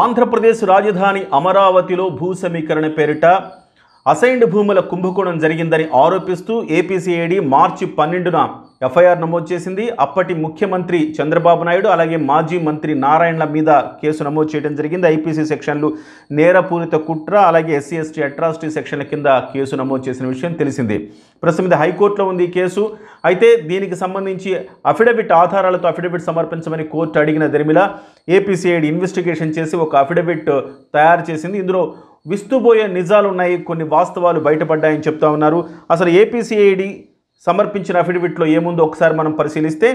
ఆంధ్రప్రదేశ్ రాజధాని అమరావతిలో భూ సమీకరణ పేరిట అసైన్డ్ భూముల కుంభకోణం జరిగిందని ఆరోపిస్తూ ఏపీసీఐడి మార్చి పన్నెండున ఎఫ్ఐఆర్ నమోదు చేసింది అప్పటి ముఖ్యమంత్రి చంద్రబాబు నాయుడు అలాగే మాజీ మంత్రి నారాయణల మీద కేసు నమోదు చేయడం జరిగింది ఐపీసీ సెక్షన్లు నేరపూరిత కుట్ర అలాగే ఎస్సీ ఎస్టీ అట్రాసిటీ సెక్షన్ల కింద కేసు నమోదు చేసిన విషయం తెలిసింది ప్రస్తుతం ఇది హైకోర్టులో ఉంది ఈ కేసు అయితే దీనికి సంబంధించి అఫిడవిట్ ఆధారాలతో అఫిడవిట్ సమర్పించమని కోర్టు అడిగిన దరిమిలా ఏపీసీఐడి ఇన్వెస్టిగేషన్ చేసి ఒక అఫిడవిట్ తయారు చేసింది ఇందులో విస్తుపోయే నిజాలున్నాయి కొన్ని వాస్తవాలు బయటపడ్డాయని చెప్తా ఉన్నారు అసలు ఏపీసీఐడి సమర్పించిన అఫిడవిట్లో ఏముందో ఒకసారి మనం పరిశీలిస్తే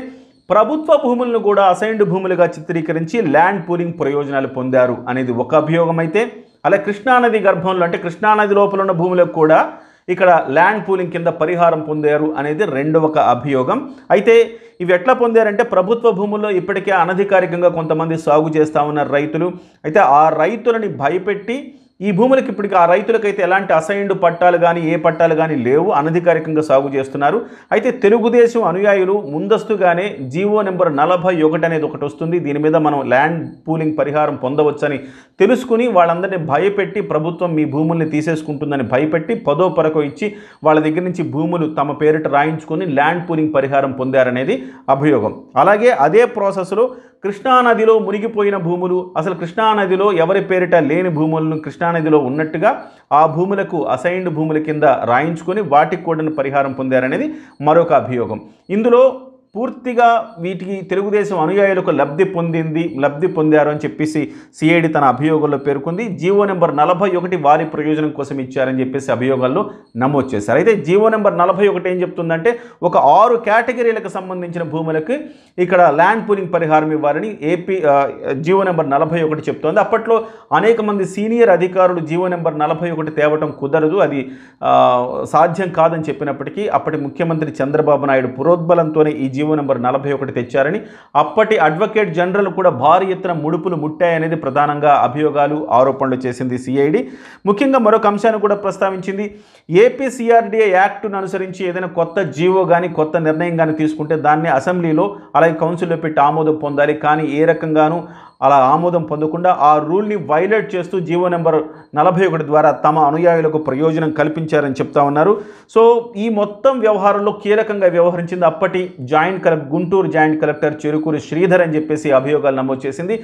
ప్రభుత్వ భూములను కూడా అసైన్డ్ భూములుగా చిత్రీకరించి ల్యాండ్ పూలింగ్ ప్రయోజనాలు పొందారు అనేది ఒక అభియోగం అయితే అలా కృష్ణానది గర్భంలో అంటే కృష్ణానది లోపల ఉన్న భూములకు కూడా ఇక్కడ ల్యాండ్ పూలింగ్ కింద పరిహారం పొందారు అనేది రెండవ అభియోగం అయితే ఇవి ఎట్లా పొందారంటే ప్రభుత్వ భూముల్లో ఇప్పటికే అనధికారికంగా కొంతమంది సాగు చేస్తా ఉన్న రైతులు అయితే ఆ రైతులని భయపెట్టి ఈ భూములకు ఇప్పటికి ఆ రైతులకైతే ఎలాంటి అసైన్డ్ పట్టాలు కానీ ఏ పట్టాలు కానీ లేవు అనధికారికంగా సాగు చేస్తున్నారు అయితే తెలుగుదేశం అనుయాయులు ముందస్తుగానే జీవో నెంబర్ నలభై ఒకటి అనేది ఒకటి వస్తుంది దీని మీద మనం ల్యాండ్ పూలింగ్ పరిహారం పొందవచ్చని తెలుసుకుని వాళ్ళందరినీ భయపెట్టి ప్రభుత్వం మీ భూముల్ని తీసేసుకుంటుందని భయపెట్టి పదో పరకు ఇచ్చి వాళ్ళ దగ్గర నుంచి భూములు తమ పేరిట రాయించుకొని ల్యాండ్ పూలింగ్ పరిహారం పొందారనేది అభియోగం అలాగే అదే ప్రాసెస్లో కృష్ణానదిలో మునిగిపోయిన భూములు అసలు కృష్ణానదిలో ఎవరి పేరిట లేని భూములను కృష్ణానదిలో ఉన్నట్టుగా ఆ భూములకు అసైన్డ్ భూముల కింద రాయించుకొని వాటికి కూడా పరిహారం పొందారనేది మరొక అభియోగం ఇందులో పూర్తిగా వీటికి తెలుగుదేశం అనుయాయులకు లబ్ధి పొందింది లబ్ధి పొందారు అని చెప్పేసి సిఐడి తన అభియోగంలో పేర్కొంది జీవో నెంబర్ నలభై ఒకటి వారి ప్రయోజనం కోసం ఇచ్చారని చెప్పేసి అభియోగాల్లో నమోదు చేశారు అయితే జీవో నెంబర్ నలభై ఒకటి ఏం చెప్తుందంటే ఒక ఆరు కేటగిరీలకు సంబంధించిన భూములకి ఇక్కడ ల్యాండ్ పూలింగ్ పరిహారం ఇవ్వాలని ఏపీ జీవో నెంబర్ నలభై ఒకటి చెప్తోంది అప్పట్లో అనేక మంది సీనియర్ అధికారులు జీవో నెంబర్ నలభై ఒకటి తేవటం కుదరదు అది సాధ్యం కాదని చెప్పినప్పటికీ అప్పటి ముఖ్యమంత్రి చంద్రబాబు నాయుడు పురోద్బలంతోనే ఈ జీవో జీవో నెంబర్ నలభై ఒకటి తెచ్చారని అప్పటి అడ్వకేట్ జనరల్ కూడా భారీ ఎత్తున ముడుపులు ముట్టాయనేది ప్రధానంగా అభియోగాలు ఆరోపణలు చేసింది సిఐడి ముఖ్యంగా మరొక అంశాన్ని కూడా ప్రస్తావించింది ఏపీసీఆర్డీఏ యాక్ట్ను అనుసరించి ఏదైనా కొత్త జీవో కానీ కొత్త నిర్ణయం కానీ తీసుకుంటే దాన్ని అసెంబ్లీలో అలాగే కౌన్సిల్లో పెట్టి ఆమోదం పొందాలి కానీ ఏ రకంగానూ అలా ఆమోదం పొందకుండా ఆ రూల్ని వైలేట్ చేస్తూ జీవో నెంబర్ నలభై ఒకటి ద్వారా తమ అనుయాయులకు ప్రయోజనం కల్పించారని చెప్తా ఉన్నారు సో ఈ మొత్తం వ్యవహారంలో కీలకంగా వ్యవహరించింది అప్పటి joint collector Guntur joint collector Cherukuru Sridhar అని చెప్పేసి అభియోగాలు నమోదు చేసింది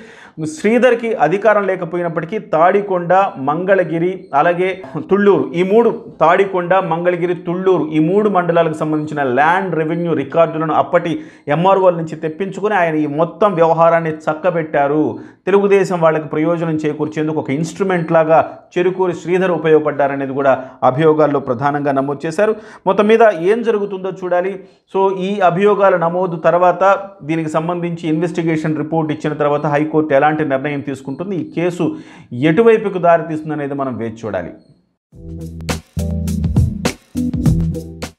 శ్రీధర్కి అధికారం లేకపోయినప్పటికీ తాడికొండ మంగళగిరి అలాగే తుళ్ళూరు ఈ మూడు తాడికొండ మంగళగిరి తుళ్ళూరు ఈ మూడు మండలాలకు సంబంధించిన ల్యాండ్ రెవెన్యూ రికార్డులను అప్పటి ఎంఆర్ఓల నుంచి తెప్పించుకుని ఆయన ఈ మొత్తం వ్యవహారాన్ని చక్కబెట్టారు ఉపయోగపడ్డారు తెలుగుదేశం వాళ్ళకి ప్రయోజనం చేకూర్చేందుకు ఒక ఇన్స్ట్రుమెంట్ లాగా చెరుకూరి శ్రీధర్ ఉపయోగపడ్డారనేది కూడా అభియోగాల్లో ప్రధానంగా నమోదు చేశారు మొత్తం మీద ఏం జరుగుతుందో చూడాలి సో ఈ అభియోగాల నమోదు తర్వాత దీనికి సంబంధించి ఇన్వెస్టిగేషన్ రిపోర్ట్ ఇచ్చిన తర్వాత హైకోర్టు ఎలాంటి నిర్ణయం తీసుకుంటుంది ఈ కేసు ఎటువైపుకు దారితీస్తుంది అనేది మనం వేచి చూడాలి